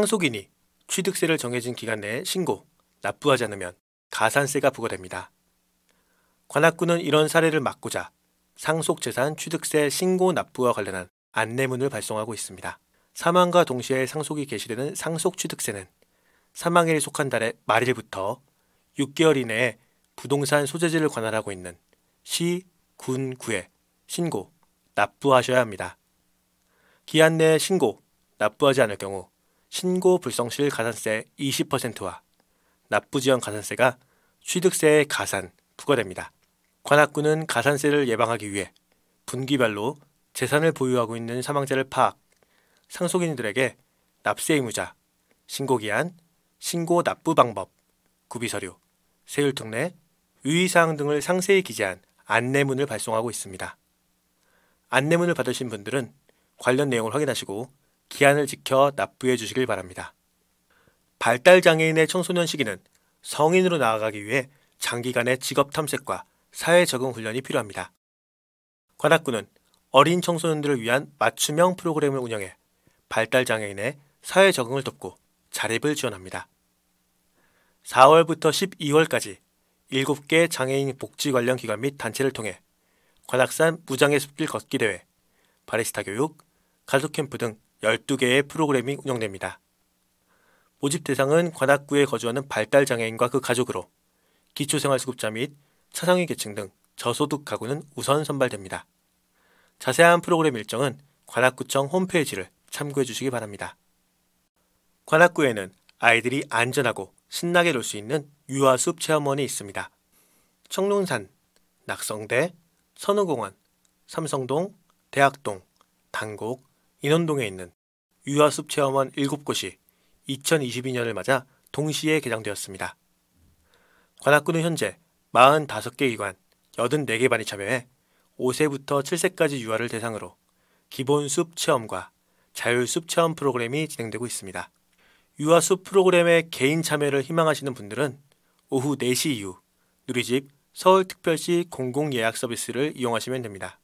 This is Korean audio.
상속인이 취득세를 정해진 기간 내에 신고, 납부하지 않으면 가산세가 부과됩니다. 관악구는 이런 사례를 막고자 상속재산 취득세 신고 납부와 관련한 안내문을 발송하고 있습니다. 사망과 동시에 상속이 개시되는 상속취득세는 사망일에 속한 달의 말일부터 6개월 이내에 부동산 소재지를 관할하고 있는 시, 군, 구에 신고, 납부하셔야 합니다. 기한 내에 신고, 납부하지 않을 경우 신고 불성실 가산세 20%와 납부지원 가산세가 취득세의 가산 부과됩니다. 관악구는 가산세를 예방하기 위해 분기별로 재산을 보유하고 있는 사망자를 파악, 상속인들에게 납세 의무자, 신고기한, 신고 납부 방법, 구비서류, 세율 특례, 유의사항 등을 상세히 기재한 안내문을 발송하고 있습니다. 안내문을 받으신 분들은 관련 내용을 확인하시고 기한을 지켜 납부해 주시길 바랍니다. 발달 장애인의 청소년 시기는 성인으로 나아가기 위해 장기간의 직업 탐색과 사회 적응 훈련이 필요합니다. 관악구는 어린 청소년들을 위한 맞춤형 프로그램을 운영해 발달 장애인의 사회 적응을 돕고 자립을 지원합니다. 4월부터 12월까지 7개 장애인 복지 관련 기관 및 단체를 통해 관악산 무장의 숲길 걷기 대회, 바리스타 교육, 가족 캠프 등 12개의 프로그램이 운영됩니다. 모집 대상은 관악구에 거주하는 발달장애인과 그 가족으로 기초생활수급자 및 차상위 계층 등 저소득 가구는 우선 선발됩니다. 자세한 프로그램 일정은 관악구청 홈페이지를 참고해 주시기 바랍니다. 관악구에는 아이들이 안전하고 신나게 놀 수 있는 유아숲 체험원이 있습니다. 청룡산, 낙성대, 선우공원, 삼성동, 대학동, 당곡, 인원동에 있는 유아숲 체험원 7곳이 2022년을 맞아 동시에 개장되었습니다. 관악구는 현재 45개 기관 84개 반이 참여해 5세부터 7세까지 유아를 대상으로 기본 숲 체험과 자율 숲 체험 프로그램이 진행되고 있습니다. 유아 숲 프로그램에 개인 참여를 희망하시는 분들은 오후 4시 이후 누리집 서울특별시 공공예약 서비스를 이용하시면 됩니다.